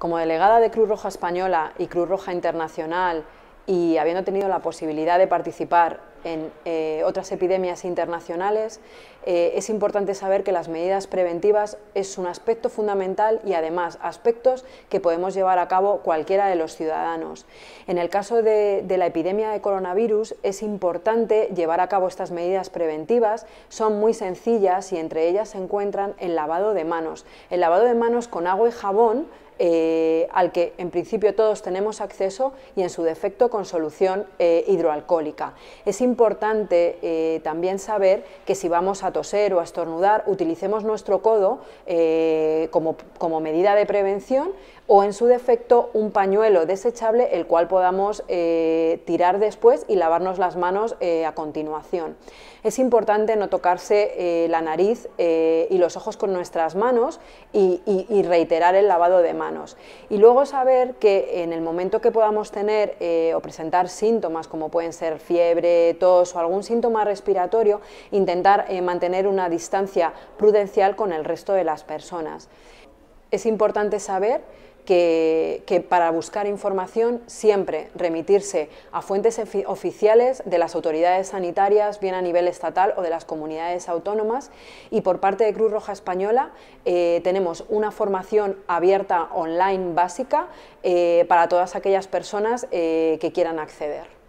como delegada de Cruz Roja Española y Cruz Roja Internacional y habiendo tenido la posibilidad de participar en eh, otras epidemias internacionales, eh, es importante saber que las medidas preventivas es un aspecto fundamental y además aspectos que podemos llevar a cabo cualquiera de los ciudadanos. En el caso de, de la epidemia de coronavirus es importante llevar a cabo estas medidas preventivas, son muy sencillas y entre ellas se encuentran el lavado de manos. El lavado de manos con agua y jabón eh, al que en principio todos tenemos acceso y en su defecto con solución eh, hidroalcohólica. Es importante eh, también saber que si vamos a toser o a estornudar, utilicemos nuestro codo como, medida de prevención o en su defecto un pañuelo desechable el cual podamos tirar después y lavarnos las manos a continuación. Es importante no tocarse la nariz y los ojos con nuestras manos y, y reiterar el lavado de manos. Y luego saber que en el momento que podamos tener eh, o presentar síntomas como pueden ser fiebre, tos o algún síntoma respiratorio, intentar eh, mantener una distancia prudencial con el resto de las personas. Es importante saber que, para buscar información siempre remitirse a fuentes oficiales de las autoridades sanitarias, bien a nivel estatal o de las comunidades autónomas. Y por parte de Cruz Roja Española eh, tenemos una formación abierta online básica eh, para todas aquellas personas eh, que quieran acceder.